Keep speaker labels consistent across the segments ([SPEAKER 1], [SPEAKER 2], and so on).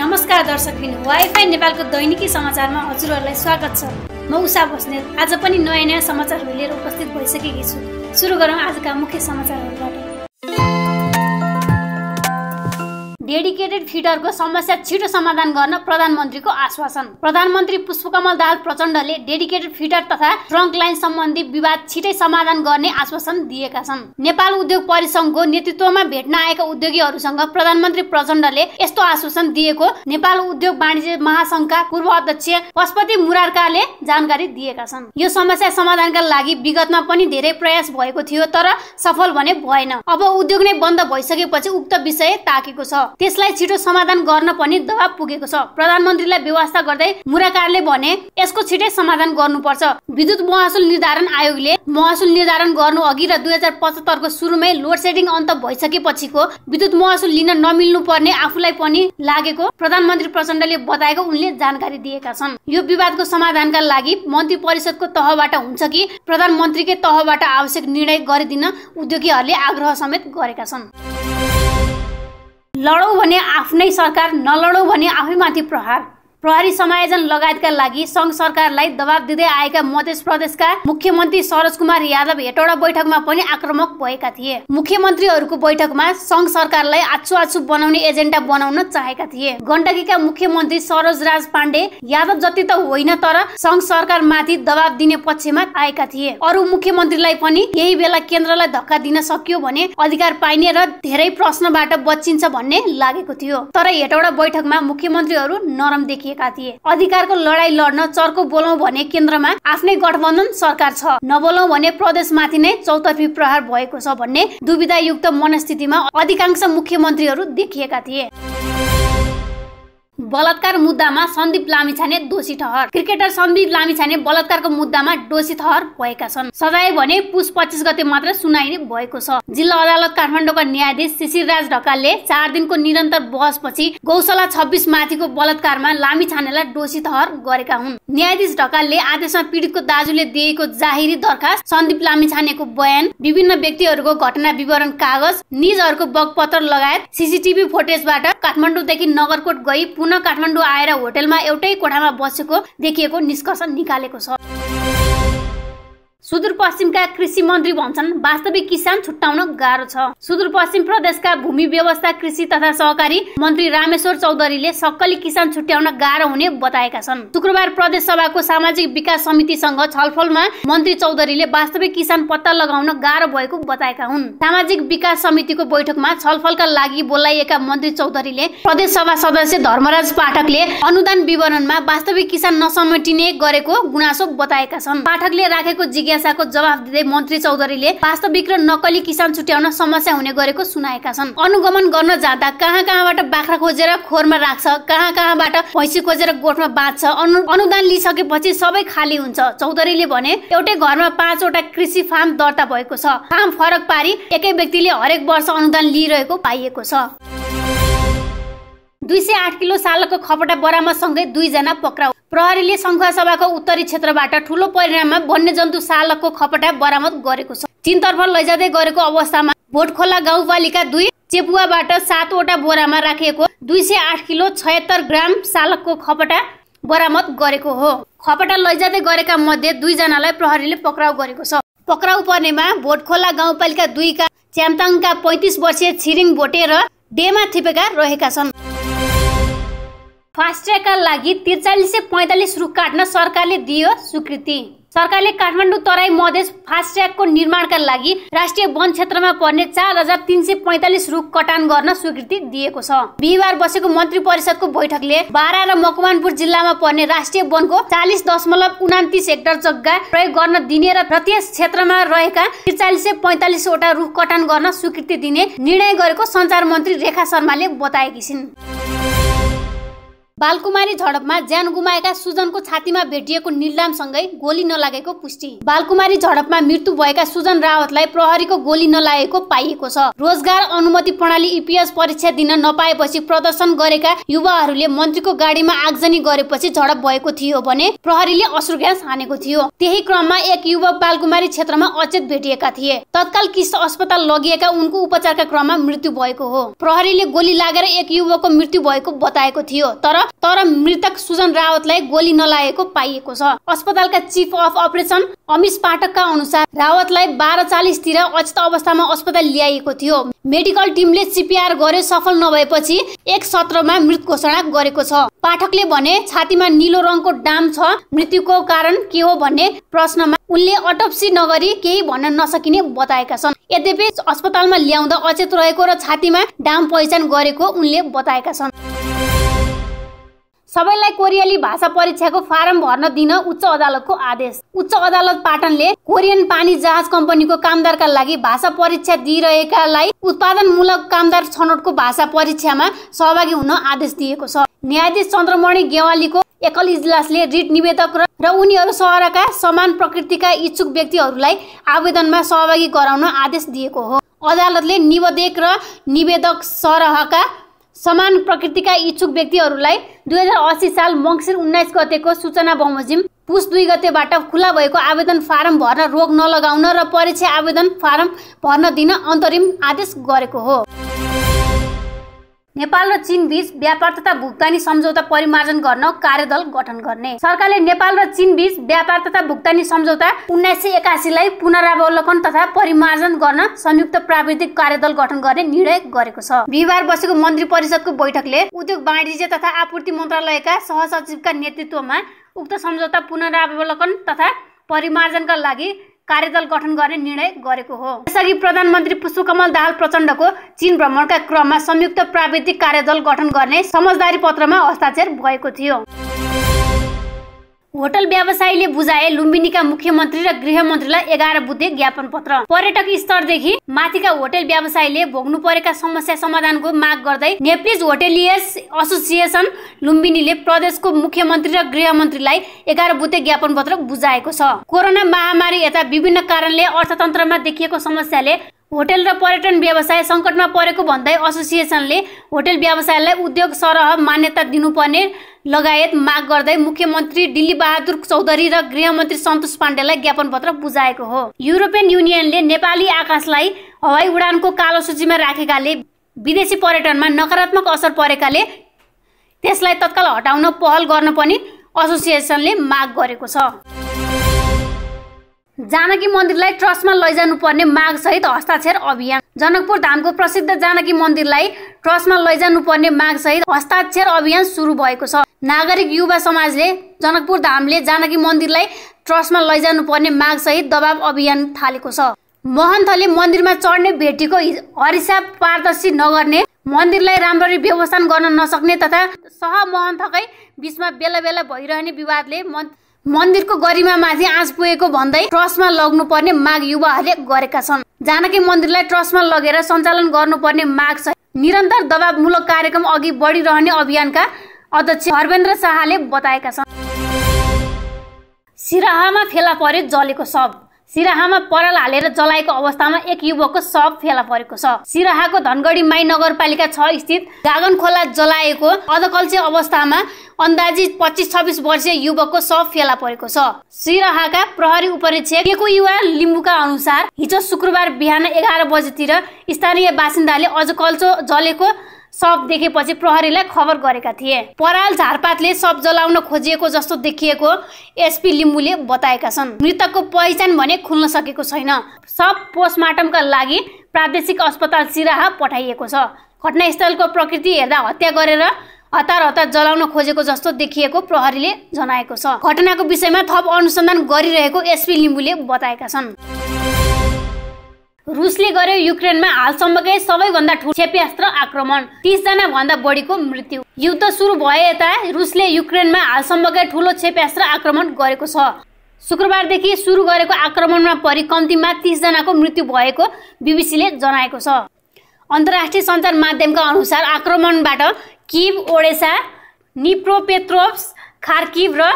[SPEAKER 1] नमस्कार दर्शक बिन वाइफाई नेपालको दैनिकी समाचारमा हजुरहरूलाई स्वागत छ म उषा बस्नेत आज पनि नयाँ नयाँ समाचारहरू लिएर उपस्थित भइसकेकी छु सुरु गरौँ आजका मुख्य समाचारहरूबाट डेडिकेटेड फिटरको समस्या छिटो समाधान गर्न प्रधानमन्त्रीको आश्वासन प्रधानमन्त्री पुष्पकमल दाहाल प्रचण्डले डेडिकेटेड फिटर तथा ट्रङ्क लाइन सम्बन्धी विवाद छिटै समाधान गर्ने आश्वासन दिएका छन् नेपाल उद्योग परिसंघको नेतृत्वमा भेट्न आएका उद्योगीहरूसँग प्रधानमन्त्री प्रचण्डले यस्तो आश्वासन दिएको नेपाल उद्योग वाणिज्य महासंघका पूर्व अध्यक्ष पशुपति मुरारकाले जानकारी दिएका छन् यो समस्या समाधानका लागि विगतमा पनि धेरै प्रयास भएको थियो तर सफल भने भएन अब उद्योग नै बन्द भइसकेपछि उक्त विषय ताकेको छ त्यसलाई छिटो समाधान गर्न पनि दबाब पुगेको छ प्रधानमन्त्रीलाई व्यवस्था गर्दै मुराकारले भने यसको छिटै समाधान गर्नुपर्छ विद्युत महसुल निर्धारण आयोगले महसुल निर्धारण गर्नु अघि र दुई हजार पचहत्तरको सुरुमै लोड सेडिङ अन्त भइसकेपछिको विद्युत महसुल लिन नमिल्नु पर्ने आफूलाई पनि लागेको प्रधानमन्त्री प्रचण्डले बताएको उनले जानकारी दिएका छन् यो विवादको समाधानका लागि मन्त्री परिषदको तहबाट हुन्छ कि प्रधानमन्त्रीकै तहबाट आवश्यक निर्णय गरिदिन उद्योगीहरूले आग्रह समेत गरेका छन् लडौँ भने आफ्नै सरकार नलडौँ भने आफैमाथि प्रहार प्रहरी समायोजन लगायतका लागि सङ्घ सरकारलाई दबाब दिँदै आएका मध्य प्रदेशका मुख्यमन्त्री सरोज कुमार यादव हेटौडा बैठकमा पनि आक्रमक भएका थिए मुख्यमन्त्रीहरूको बैठकमा सङ्घ सरकारलाई आछु आछु बनाउने एजेन्डा बनाउन चाहेका थिए गण्डकीका मुख्यमन्त्री सरोज राज पाण्डे यादव जति त होइन तर सङ्घ सरकारमाथि दबाब दिने पक्षमा आएका थिए अरू मुख्यमन्त्रीलाई पनि यही बेला केन्द्रलाई धक्का दिन सकियो भने अधिकार पाइने र धेरै प्रश्नबाट बचिन्छ भन्ने लागेको थियो तर हेटौडा बैठकमा मुख्यमन्त्रीहरू नरम देखिए राखिएका थिए अधिकारको लडाई लड्न चर्को बोलौँ भने केन्द्रमा आफ्नै गठबन्धन सरकार छ नबोलौँ भने प्रदेशमाथि नै चौतर्फी प्रहार भएको छ भन्ने दुविधायुक्त मनस्थितिमा अधिकांश मुख्यमन्त्रीहरू देखिएका थिए बलात्कार मुद्दामा सन्दीप लामिछाने दोषी ठहर क्रिकेटर सन्दीप लामिछाने बलात्कारको मुद्दामा दोषी ठहर भएका छन् सजाय भने पुस पच्चिस गते मात्र सुनाइने भएको छ जिल्ला अदालत काठमाडौँका न्यायाधीश शिशिर राज ढकालले चार दिनको निरन्तर बहसपछि गौशाला छब्बिस माथिको बलात्कारमा लामिछानेलाई दोषी ठहर गरेका हुन् न्यायाधीश ढकालले आदेशमा पीडितको दाजुले दिएको जाहिरी दरखास्त सन्दीप लामिछानेको बयान विभिन्न व्यक्तिहरूको घटना विवरण कागज निजहरूको बगपत्र लगायत सिसिटिभी फुटेजबाट काठमाडौँदेखि नगरकोट गई पुनः काठमाडौँ आएर होटेलमा एउटै कोठामा बसेको देखिएको निष्कर्ष निकालेको छ सुदूरपश्चिमका कृषि मन्त्री भन्छन् वास्तविक किसान छुट्याउन गाह्रो छ सुदूरपश्चिम प्रदेशका भूमि व्यवस्था कृषि तथा सहकारी मन्त्री रामेश्वर चौधरीले सक्कली किसान छुट्याउन गाह्रो हुने बताएका छन् शुक्रबार प्रदेश सभाको सामाजिक विकास समितिसँग छलफलमा मन्त्री चौधरीले वास्तविक किसान पत्ता लगाउन गाह्रो भएको बताएका हुन् सामाजिक विकास समितिको बैठकमा छलफलका लागि बोलाइएका मन्त्री चौधरीले प्रदेश सभा सदस्य धर्मराज पाठकले अनुदान विवरणमा वास्तविक किसान नसमेटिने गरेको गुनासो बताएका छन् पाठकले राखेको जिज्ञासा जिज्ञासाको जवाब दिँदै मन्त्री चौधरीले वास्तविक र नकली किसान छुट्याउन समस्या हुने गरेको सुनाएका छन् अनुगमन गर्न जाँदा कहाँ कहाँबाट बाख्रा खोजेर खोरमा राख्छ कहाँ कहाँबाट भैँसी खोजेर गोठमा बाँच्छ अनुदान लिइसकेपछि सबै खाली हुन्छ चौधरीले भने एउटै घरमा पाँचवटा कृषि फार्म दर्ता भएको छ फार्म फरक पारी एकै व्यक्तिले हरेक वर्ष अनुदान लिइरहेको पाइएको छ दुई सय आठ किलो सालको खपटा बरामदसँगै सँगै दुईजना पक्राउ प्रहरीले सभाको उत्तरी क्षेत्रबाट ठुलो परिणाममा वन्यजन्तु सालकको खपटा बरामद गरेको छ तिनतर्फ लैजाँदै गरेको अवस्थामा भोटखोला गाउँपालिका दुई चेपुवाबाट सातवटा बोरामा राखिएको दुई सय आठ किलो छयत्तर ग्राम सालकको खपटा बरामद गरेको हो खपटा लैजाँदै गरेका मध्ये दुईजनालाई प्रहरीले पक्राउ गरेको छ पक्राउ पर्नेमा भोटखोला गाउँपालिका दुईका च्याम्ताङका पैँतिस वर्षीय छिरिङ भोटे र डेमा थिपेका रहेका छन् फास्ट्यागका लागि त्रिचालिस सय पैँतालिस रुख काट्न सरकारले दियो स्वीकृति सरकारले काठमाडौँ तराई मधेस फास्ट्यागको निर्माणका लागि राष्ट्रिय वन क्षेत्रमा पर्ने चार हजार तिन सय पैँतालिस रुख कटान गर्न स्वीकृति दिएको छ बिहिबार बसेको मन्त्री परिषदको बैठकले बारा र मकवानपुर जिल्लामा पर्ने राष्ट्रिय वनको चालिस दशमलव उनातिस हेक्टर जग्गा प्रयोग गर्न दिने र प्रत्येक क्षेत्रमा रहेका त्रिचालिस सय पैँतालिसवटा रुख कटान गर्न स्वीकृति दिने निर्णय गरेको सञ्चार मन्त्री रेखा शर्माले बताएकी छिन् बालकुमारी झडपमा ज्यान गुमाएका सुजनको छातीमा भेटिएको निलामसँगै गोली नलागेको पुष्टि बालकुमारी झडपमा मृत्यु भएका सुजन रावतलाई प्रहरीको गोली नलागेको पाइएको छ रोजगार अनुमति प्रणाली इपिएस परीक्षा दिन नपाएपछि प्रदर्शन गरेका युवाहरूले मन्त्रीको गाडीमा आगजनी गरेपछि झडप भएको थियो भने प्रहरीले अश्रु ग्यास हानेको थियो त्यही क्रममा एक युवक बालकुमारी क्षेत्रमा अचेत भेटिएका थिए तत्काल किस अस्पताल लगिएका उनको उपचारका क्रममा मृत्यु भएको हो प्रहरीले गोली लागेर एक युवकको मृत्यु भएको बताएको थियो तर तर मृतक सुजन रावतलाई गोली नलागेको पाइएको छ अस्पतालका चिफ अफ अपरेसन अमिष पाठकका अनुसार रावतलाई बाह्र चालिसतिर अचित अवस्थामा अस्पताल ल्याइएको थियो मेडिकल टिमले सिपिआर गरे सफल नभएपछि एक सत्रमा मृत घोषणा गरेको छ पाठकले भने छातीमा निलो रङको डाम छ मृत्युको कारण के हो भन्ने प्रश्नमा उनले अटप्सी नगरी केही भन्न नसकिने बताएका छन् यद्यपि अस्पतालमा ल्याउँदा अचेत रहेको र छातीमा डाम पहिचान गरेको उनले बताएका छन् सबैलाई कोरियाली भाषा परीक्षाको फारम भर्न दिन उच्च अदालतको आदेश उच्च अदालत पाटनले कोरियन पानी जहाज कम्पनीको कामदारका लागि भाषा परीक्षा दिइरहेकालाई उत्पादनमूलक कामदार छनौटको भाषा परीक्षामा सहभागी हुन आदेश दिएको छ न्यायाधीश चन्द्रमणि गेवालीको एकल इजलासले रिट निवेदक र उनीहरू सहरका समान प्रकृतिका इच्छुक व्यक्तिहरूलाई आवेदनमा सहभागी गराउन आदेश दिएको हो अदालतले निवेदक र निवेदक सरहका समान प्रकृतिका इच्छुक व्यक्तिहरूलाई दुई हजार असी साल मङ्सिर उन्नाइस गतेको सूचना बमोजिम पुस दुई गतेबाट खुला भएको आवेदन फारम भर्न रोक नलगाउन र परीक्षा आवेदन फारम भर्न दिन अन्तरिम आदेश गरेको हो नेपाल र बीच व्यापार तथा भुक्तानी सम्झौता परिमार्जन गर्न कार्यदल गठन गर्ने सरकारले नेपाल र चीन बीच व्यापार तथा भुक्तानी सम्झौता उन्नाइस सय एकासीलाई पुनरावलोकन तथा परिमार्जन गर्न संयुक्त प्राविधिक कार्यदल गठन गर्ने निर्णय गरेको छ बिहिबार बसेको मन्त्री परिषदको बैठकले उद्योग वाणिज्य तथा आपूर्ति मन्त्रालयका सहसचिवका नेतृत्वमा उक्त सम्झौता पुनरावलोकन तथा परिमार्जनका लागि कार्यदल गठन गर्ने निर्णय गरेको हो यसअघि प्रधानमन्त्री पुष्पकमल दाहाल प्रचण्डको चीन भ्रमणका क्रममा संयुक्त प्राविधिक कार्यदल गठन गर्ने समझदारी पत्रमा हस्ताक्षर भएको थियो होटल व्यवसायीले बुझाए लुम्बिनीका मुख्यमन्त्री र गृहमन्त्रीलाई एघार बुद्धे ज्ञापन पत्र पर्यटक स्तरदेखि माथिका होटेल व्यवसायीले भोग्नु परेका समस्या समाधानको माग गर्दै नेप्लिज होटेलियर्स एसोसिएसन लुम्बिनीले प्रदेशको मुख्यमन्त्री र गृहमन्त्रीलाई एघार बुद्धे ज्ञापन पत्र बुझाएको छ कोरोना महामारी यता विभिन्न कारणले अर्थतन्त्रमा देखिएको समस्याले होटेल र पर्यटन व्यवसाय सङ्कटमा परेको भन्दै एसोसिएसनले होटेल व्यवसायलाई उद्योग सरह मान्यता दिनुपर्ने लगायत माग गर्दै मुख्यमन्त्री दिल्ली बहादुर चौधरी र गृहमन्त्री सन्तोष पाण्डेलाई ज्ञापन पत्र बुझाएको हो युरोपियन युनियनले नेपाली आकाशलाई हवाई उडानको कालो सूचीमा राखेकाले विदेशी पर्यटनमा नकारात्मक असर परेकाले त्यसलाई तत्काल हटाउन पहल गर्न पनि एसोसिएसनले माग गरेको छ जानकी मन्दिरलाई ट्रस्टमा लैजानु लैजानुपर्ने सहित हस्ताक्षर अभियान जनकपुर धामको प्रसिद्ध जानकी मन्दिरलाई ट्रस्टमा लैजानुपर्ने मागसहित हस्ताक्षर अभियान सुरु भएको छ नागरिक युवा समाजले जनकपुर धामले जानकी मन्दिरलाई ट्रस्टमा लैजानु लैजानुपर्ने सहित दबाब अभियान थालेको छ महन्तले मन्दिरमा चढ्ने भेटीको हरिसा पारदर्शी नगर्ने मन्दिरलाई राम्ररी व्यवस्थान गर्न नसक्ने तथा सह महन्तकै बिचमा बेला बेला भइरहने विवादले मन्दिरको गरिमा माथि आँच पुगेको भन्दै ट्रस्टमा लग्नु पर्ने माग युवाहरूले गरेका छन् जानकी मन्दिरलाई ट्रस्टमा लगेर सञ्चालन गर्नुपर्ने माग छ निरन्तर दबावमूलक कार्यक्रम अघि बढिरहने अभियानका अध्यक्ष हर्वेन्द्र शाहले बताएका छन् सिराहामा फेला परे जलेको शब सिराहामा पराल हालेर जलाएको अवस्थामा एक युवकको शव फेला परेको छ सिराहाको धनगढी माई नगरपालिका छ स्थित गागन खोला जलाएको अधकल्चे अवस्थामा अन्दाजी पच्चिस छब्बिस वर्षीय युवकको शव फेला परेको छ सिराहाका प्रहरी उपरीक्षक युवा लिम्बुका अनुसार हिजो शुक्रबार बिहान एघार बजेतिर स्थानीय बासिन्दाले अझ कल्चो जलेको सब देखेपछि प्रहरीलाई खबर गरेका थिए पराल झारपातले सब जलाउन खोजिएको जस्तो देखिएको एसपी लिम्बूले बताएका छन् मृतकको पहिचान भने खुल्न सकेको छैन सब पोस्टमार्टमका लागि प्रादेशिक अस्पताल सिराहा पठाइएको छ घटनास्थलको प्रकृति हेर्दा हत्या गरेर हतार हतार जलाउन खोजेको जस्तो देखिएको प्रहरीले जनाएको छ घटनाको विषयमा थप अनुसन्धान गरिरहेको एसपी लिम्बूले बताएका छन् रुसले गर्यो युक्रेनमा हालसम्मकै सबैभन्दा ठुलो क्षेप्यास्त्र आक्रमण तिसजना भन्दा बढीको मृत्यु युद्ध सुरु भए यता रुसले युक्रेनमा हालसम्मकै ठुलो क्षेप्यास्त्र आक्रमण गरेको छ शुक्रबारदेखि सुरु गरेको आक्रमणमा परि कम्तीमा तिसजनाको मृत्यु भएको बिबिसीले जनाएको छ अन्तर्राष्ट्रिय सञ्चार माध्यमका अनुसार आक्रमणबाट किब ओडेसा निप्रोपेत्रोप्स खार्किभ र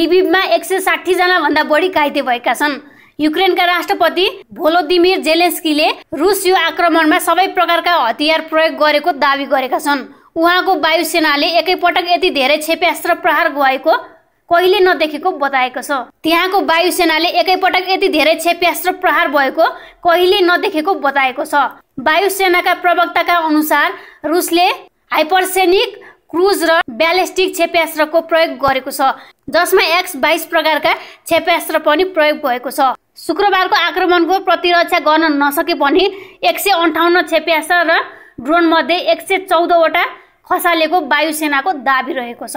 [SPEAKER 1] लिबिबमा एक सय साठीजना भन्दा बढी घाइते भएका छन् युक्रेनका राष्ट्रपति भोलोदिमिर जेलेन्स्कीले रुस यो आक्रमणमा सबै प्रकारका हतियार प्रयोग गरेको दावी गरेका छन् उहाँको वायुसेनाले एकैपटक यति धेरै क्षेप्यास्त्र प्रहार गएको कहिले नदेखेको बताएको छ त्यहाँको वायुसेनाले एकैपटक यति धेरै क्षेप्यास्त्र प्रहार भएको कहिले नदेखेको बताएको छ वायुसेनाका प्रवक्ताका अनुसार रुसले हाइपरसेनिक क्रुज र ब्यालेस्टिक क्षेप्यास्त्रको प्रयोग गरेको छ जसमा एक्स बाइस प्रकारका क्षेप्यास्त्र पनि प्रयोग भएको छ शुक्रबारको आक्रमणको प्रतिरक्षा गर्न नसके पनि एक सय अन्ठाउन्न क्षेप्यास्त्र र ड्रोनमध्ये एक सय चौधवटा खसालेको वायुसेनाको दावी रहेको छ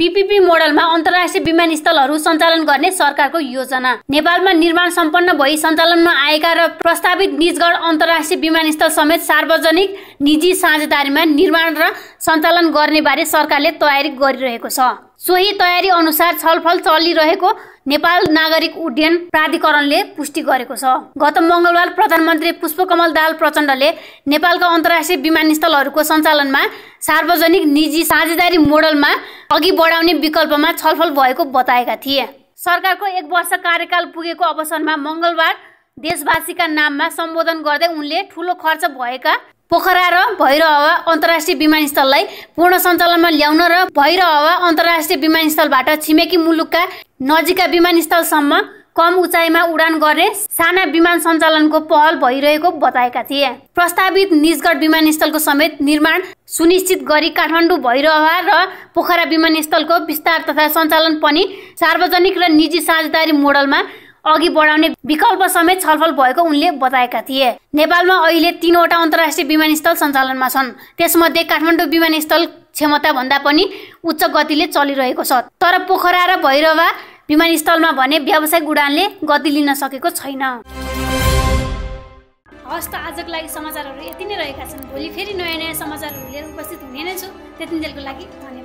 [SPEAKER 1] पिपिपी मोडलमा अन्तर्राष्ट्रिय विमानस्थलहरू सञ्चालन गर्ने सरकारको योजना नेपालमा निर्माण सम्पन्न भई सञ्चालनमा आएका र प्रस्तावित निजगढ अन्तर्राष्ट्रिय विमानस्थल समेत सार्वजनिक निजी साझेदारीमा निर्माण र सञ्चालन गर्ने बारे सरकारले तयारी गरिरहेको छ सोही तयारी अनुसार छलफल चलिरहेको नेपाल नागरिक उड्डयन प्राधिकरणले पुष्टि गरेको छ गत मङ्गलबार प्रधानमन्त्री पुष्पकमल दाल प्रचण्डले नेपालका अन्तर्राष्ट्रिय विमानस्थलहरूको सञ्चालनमा सार्वजनिक निजी साझेदारी मोडलमा अघि बढाउने विकल्पमा छलफल भएको बताएका थिए सरकारको एक वर्ष कार्यकाल पुगेको अवसरमा मङ्गलबार देशवासीका नाममा सम्बोधन गर्दै उनले ठुलो खर्च भएका पोखरा र भैर हावा अन्तर्राष्ट्रिय विमानस्थललाई पूर्ण सञ्चालनमा ल्याउन र भैर हावा अन्तर्राष्ट्रिय विमानस्थलबाट छिमेकी मुलुकका नजिकका विमानस्थलसम्म कम उचाइमा उडान गर्ने साना विमान सञ्चालनको पहल भइरहेको बताएका थिए प्रस्तावित निजगढ विमानस्थलको समेत निर्माण सुनिश्चित गरी काठमाडौँ भैरवा र पोखरा विमानस्थलको विस्तार तथा सञ्चालन पनि सार्वजनिक र निजी साझेदारी मोडलमा अघि बढाउने विकल्प समेत छलफल भएको उनले बताएका थिए नेपालमा अहिले तिनवटा अन्तर्राष्ट्रिय विमानस्थल सञ्चालनमा छन् त्यसमध्ये काठमाडौँ विमानस्थल क्षमताभन्दा पनि उच्च गतिले चलिरहेको छ तर पोखरा र भैरवा विमानस्थलमा भने व्यावसायिक उडानले गति लिन सकेको छैन हस् त आजको लागि समाचारहरू यति नै रहेका छन् भोलि फेरि नयाँ नयाँ समाचारहरू लिएर उपस्थित हुने नै छु त्यतिन्जेलको लागि धन्यवाद